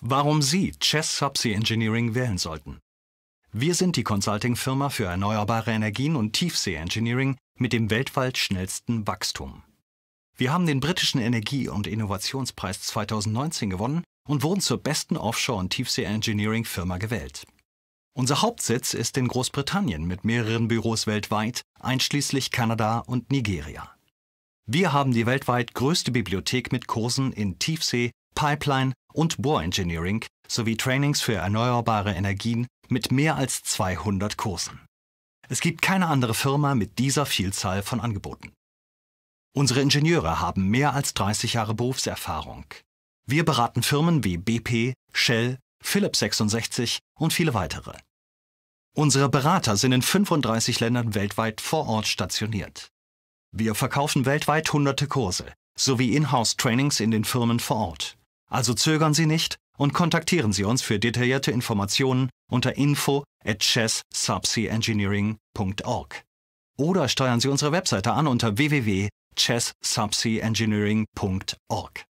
Warum Sie Chess Subsea Engineering wählen sollten. Wir sind die Consulting-Firma für erneuerbare Energien und Tiefsee-Engineering mit dem weltweit schnellsten Wachstum. Wir haben den britischen Energie- und Innovationspreis 2019 gewonnen und wurden zur besten Offshore- und Tiefsee-Engineering-Firma gewählt. Unser Hauptsitz ist in Großbritannien mit mehreren Büros weltweit, einschließlich Kanada und Nigeria. Wir haben die weltweit größte Bibliothek mit Kursen in Tiefsee, Pipeline und Bohrengineering sowie Trainings für erneuerbare Energien mit mehr als 200 Kursen. Es gibt keine andere Firma mit dieser Vielzahl von Angeboten. Unsere Ingenieure haben mehr als 30 Jahre Berufserfahrung. Wir beraten Firmen wie BP, Shell, Philips 66 und viele weitere. Unsere Berater sind in 35 Ländern weltweit vor Ort stationiert. Wir verkaufen weltweit hunderte Kurse sowie in house trainings in den Firmen vor Ort. Also zögern Sie nicht und kontaktieren Sie uns für detaillierte Informationen unter info at chesssubseaengineering.org. Oder steuern Sie unsere Webseite an unter www.chesssubseaengineering.org.